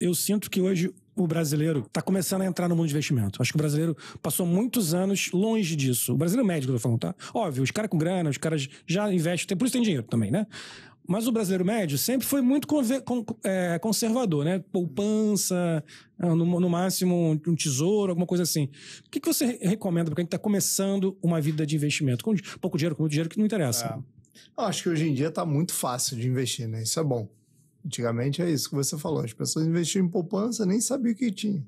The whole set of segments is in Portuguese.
eu sinto que hoje o brasileiro está começando a entrar no mundo de investimento. Acho que o brasileiro passou muitos anos longe disso. O brasileiro é médio que eu tô falando, tá? Óbvio, os caras com grana, os caras já investem, por isso tem dinheiro também, né? Mas o brasileiro médio sempre foi muito é, conservador, né? Poupança, ah, no, máximo um tesouro, alguma coisa assim. O que, que você recomenda para quem está começando uma vida de investimento? Com pouco dinheiro, com muito dinheiro, que não interessa. É. Eu acho que hoje em dia está muito fácil de investir, né? Isso é bom. Antigamente é isso que você falou, as pessoas investiam em poupança, nem sabiam o que tinha.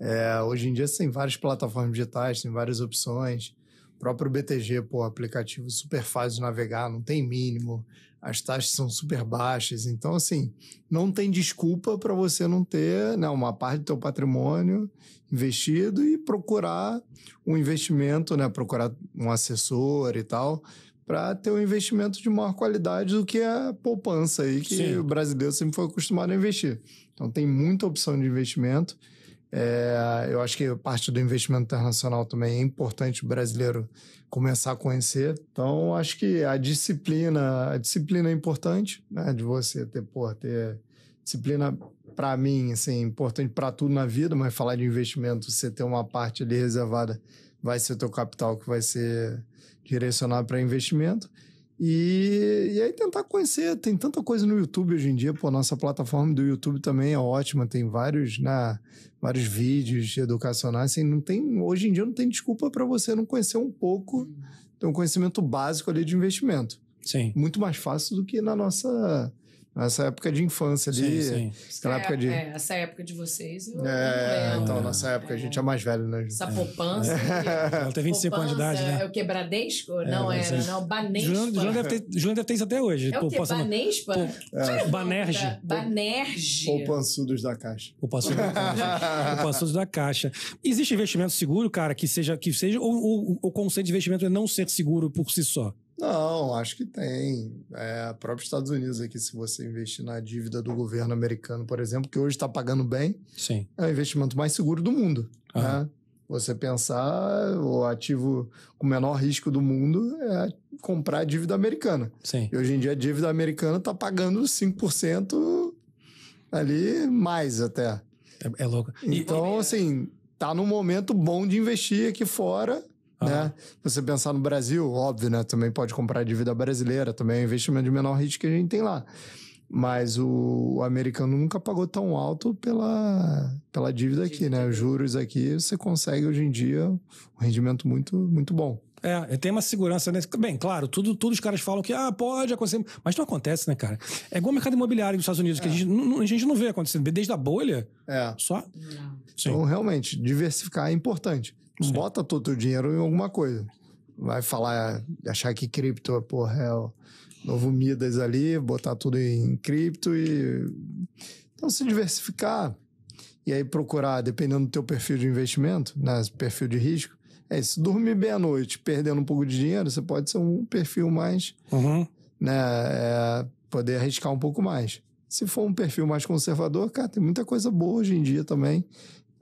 É, hoje em dia você tem várias plataformas digitais, tem várias opções. O próprio BTG, pô, aplicativo super fácil de navegar, não tem mínimo, as taxas são super baixas. Então, assim, não tem desculpa para você não ter né, uma parte do teu patrimônio investido e procurar um investimento, né? Procurar um assessor e tal, para ter um investimento de maior qualidade do que a poupança aí que Sim. o brasileiro sempre foi acostumado a investir. Então tem muita opção de investimento. É, eu acho que parte do investimento internacional também é importante o brasileiro começar a conhecer. Então, acho que a disciplina, a disciplina é importante, né? De você ter, ter disciplina para mim, assim, importante para tudo na vida, mas falar de investimento, você ter uma parte ali reservada vai ser teu capital que vai ser direcionado para investimento. E, e aí tentar conhecer, tem tanta coisa no YouTube hoje em dia, pô, nossa plataforma do YouTube também é ótima, tem vários, né, vários vídeos educacionais, assim, não tem, hoje em dia não tem desculpa para você não conhecer um pouco, ter um uhum. conhecimento básico ali de investimento. Sim. Muito mais fácil do que na nossa Nessa época de infância ali. Sim, sim. é, de... É, essa época de vocês. Eu é, então, nessa é. época, é. a gente é mais velho, né? Essa poupança. É. Ela tem 25 poupança, anos de idade, né? É o que? É, é, Bradesco? não era, não. Banespa. Juliano, deve ter, isso até hoje. É o quê? Banespa? Pô, é. Poupançudos da Caixa. Poupançudos da Caixa. Poupançudos da Caixa. Existe investimento seguro, cara, que seja, que seja ou, ou, o conceito de investimento é não ser seguro por si só? Não, acho que tem. É, própria Estados Unidos aqui, se você investir na dívida do governo americano, por exemplo, que hoje está pagando bem, Sim. é o investimento mais seguro do mundo. Uhum. Né? Você pensar o ativo com menor risco do mundo é comprar dívida americana. Sim. E hoje em dia a dívida americana está pagando 5% ali mais até. É, é louco. Então, e... assim, tá num momento bom de investir aqui fora Uhum. Né? Você pensar no Brasil, óbvio, né? Também pode comprar dívida brasileira, também é um investimento de menor risco que a gente tem lá. Mas o, o americano nunca pagou tão alto pela, pela dívida aqui, né? Os juros aqui você consegue hoje em dia um rendimento muito, muito bom. É, tem uma segurança nesse. Bem, claro, tudo, tudo os caras falam que ah, pode acontecer. Mas não acontece, né, cara? É igual o mercado imobiliário dos Estados Unidos, é. que a é. gente, não, a gente não vê acontecendo. Desde a bolha, é. só. Então, realmente, diversificar é importante. Sim. Bota todo o dinheiro em alguma coisa. Vai falar, achar que cripto, é, porra, é o novo Midas ali, botar tudo em cripto e. Então, se diversificar e aí procurar, dependendo do teu perfil de investimento, né, perfil de risco, é, se dormir bem à noite, perdendo um pouco de dinheiro, você pode ser um perfil mais, uhum. né, é, poder arriscar um pouco mais. Se for um perfil mais conservador, cara, tem muita coisa boa hoje em dia também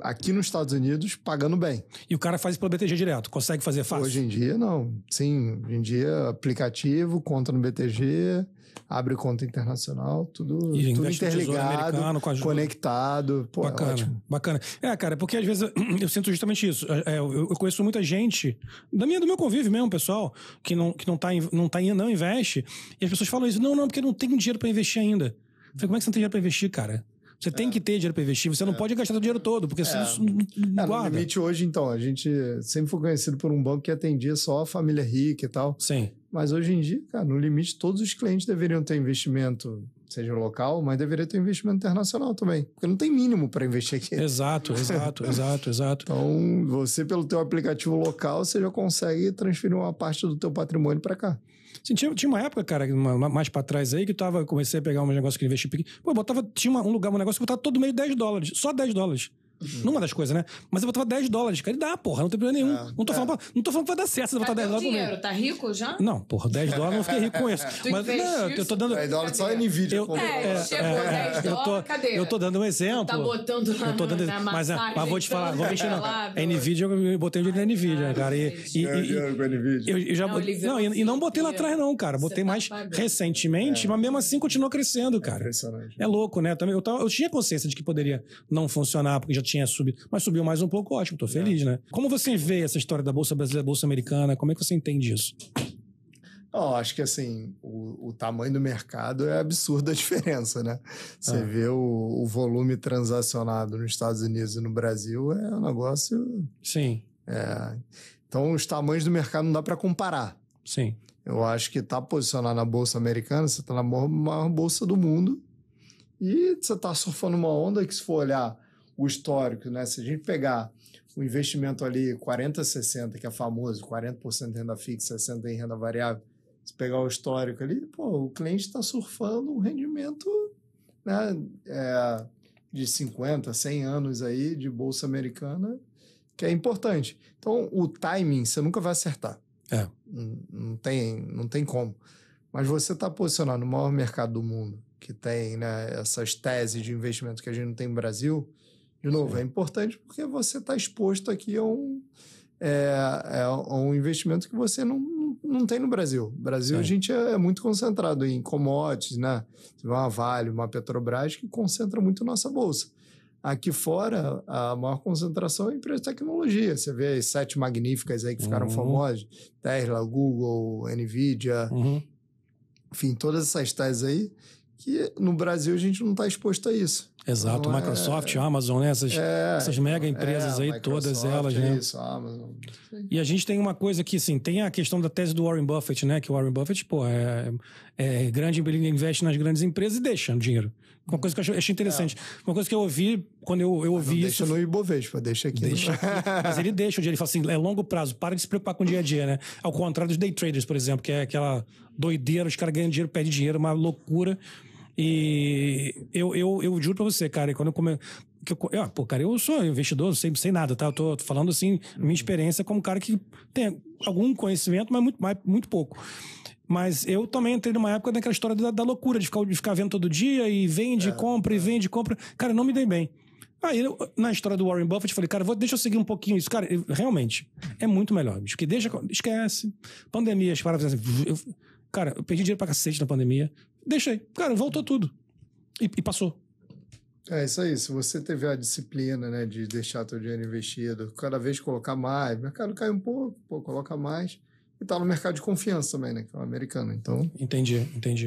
aqui nos Estados Unidos pagando bem. E o cara faz isso pelo BTG direto? Consegue fazer fácil? Hoje em dia, não. Sim, hoje em dia, aplicativo, conta no BTG, abre conta internacional, tudo, e tudo interligado, conectado. Pô, é bacana, é ótimo. bacana. É, cara, é porque às vezes eu, eu sinto justamente isso. É, eu, eu, conheço muita gente, da minha, do meu convívio mesmo, pessoal, que não, que não tá, não tá não investe, e as pessoas falam isso, não, não, porque não tem dinheiro para investir ainda. Eu falei, como é que você não tem dinheiro para investir, cara? Você tem é. que ter dinheiro para investir, você não é. pode gastar o dinheiro todo, porque você é. não, não guarda. No limite hoje, então, a gente sempre foi conhecido por um banco que atendia só a família rica e tal. Sim. Mas hoje em dia, cara, no limite, todos os clientes deveriam ter investimento seja local, mas deveria ter investimento internacional também, porque não tem mínimo para investir aqui. Exato, exato, exato, exato. Então, você pelo teu aplicativo local, você já consegue transferir uma parte do teu patrimônio para cá. Assim, tinha, tinha uma época, cara, uma, mais pra trás aí, que eu tava, comecei a pegar um negócio que investi pequeno. Pô, botava, tinha uma, um lugar, um negócio que botava todo meio 10 dólares, só 10 dólares. Hum. Numa das coisas, né? Mas eu botava 10 dólares, cara. E dá, porra, não tem problema nenhum. É, não, tô é. falando pra, não tô falando que vai dar certo você botar Cadê é, 10 é dólares. dinheiro, tá rico já? Não, porra, 10 dólares eu não fiquei rico com isso. Mas não, eu tô dando. 10 dólares só é Nvidia. Eu, é, é, chegou é, 10 dólares. cadê? Eu tô dando um tá exemplo. Tá botando lá eu tô dando, na mas, é, massagem, mas vou te falar, vou mentir não. Lá, Nvidia, eu botei o dinheiro na Nvidia, cara. E, e, e, eu, eu já não, não, e não botei lá atrás, não, cara. Botei tá mais recentemente, mas mesmo assim continuou crescendo, cara. É louco, né? Eu tinha consciência de que poderia não funcionar, porque já tinha subido, mas subiu mais um pouco, ótimo, tô é. feliz, é. né? Como você vê essa história da Bolsa Brasileira, Bolsa Americana? Como é que você entende isso? eu acho que assim, o, o, tamanho do mercado é absurda a diferença, né? Você ah. vê o, o, volume transacionado nos Estados Unidos e no Brasil é um negócio. Sim. É. Então, os tamanhos do mercado não dá para comparar. Sim. Eu acho que tá posicionado na bolsa americana, você está na maior, maior bolsa do mundo e você está surfando uma onda que, se for olhar o histórico, né? Se a gente pegar o investimento ali 40-60, que é famoso, 40% em renda fixa, 60% em renda variável, se pegar o histórico ali, pô, o cliente está surfando um rendimento né, é, de 50, 100 anos aí de bolsa americana, que é importante. Então, o timing você nunca vai acertar. É. Não, não tem, não tem como. Mas você está posicionado no maior mercado do mundo, que tem né, essas teses de investimento que a gente não tem no Brasil, de novo, Sim. é importante porque você está exposto aqui a um, é, é, um investimento que você não, não tem no Brasil. No Brasil, Sim. a gente é, é muito concentrado em commodities, né? Tipo, uma Vale, uma Petrobras, que concentra muito nossa bolsa. Aqui fora, a maior concentração é empresa de tecnologia. Você vê as sete magníficas aí que ficaram uhum. famosas: Tesla, Google, Nvidia, uhum. enfim, todas essas tais aí, que no Brasil a gente não está exposto a isso. Exato, então, é, Microsoft, é, Amazon, né? essas, é, essas mega é, empresas é, aí, Microsoft, todas elas, né? Isso, Amazon. E a gente tem uma coisa que, assim, tem a questão da tese do Warren Buffett, né? Que o Warren Buffett, pô, é, é grande, ele investe nas grandes empresas e deixa o dinheiro. Uma coisa que eu achei, interessante. É. Uma coisa que eu ouvi, quando eu, eu ah, ouvi deixa isso... Deixa no Ibovespa, deixa aqui. Deixa aqui. Mas ele deixa o dinheiro, ele fala assim, é longo prazo, para de se preocupar com o dia a dia, né? Ao contrário dos day traders, por exemplo, que é aquela doideira, os caras ganham dinheiro, perdem dinheiro, uma loucura... E eu, eu, eu juro pra você, cara, quando eu começo. eu, ah, pô, cara, eu sou investidor, sem, sem nada, tá? Eu tô, tô falando assim, minha uhum. experiência como cara que tem algum conhecimento, mas muito, mas muito pouco. Mas eu também entrei numa época daquela história da, da loucura, de ficar, de ficar vendo todo dia e vende, é, compra, é. e vende, compra. Cara, não me dei bem. Aí, eu, na história do Warren Buffett, eu falei, cara, vou, deixa eu seguir um pouquinho isso. Cara, eu, realmente, uhum. é muito melhor. que deixa, esquece. Pandemia, as palavras assim, cara, eu perdi dinheiro pra cacete na pandemia. Deixei. Cara, voltou tudo. E, e, passou. É isso aí. Se você teve a disciplina, né, de deixar teu dinheiro investido, cada vez colocar mais, o mercado cai um pouco, pô, coloca mais. E tá no mercado de confiança também, né, que é o americano. Então. Entendi, entendi.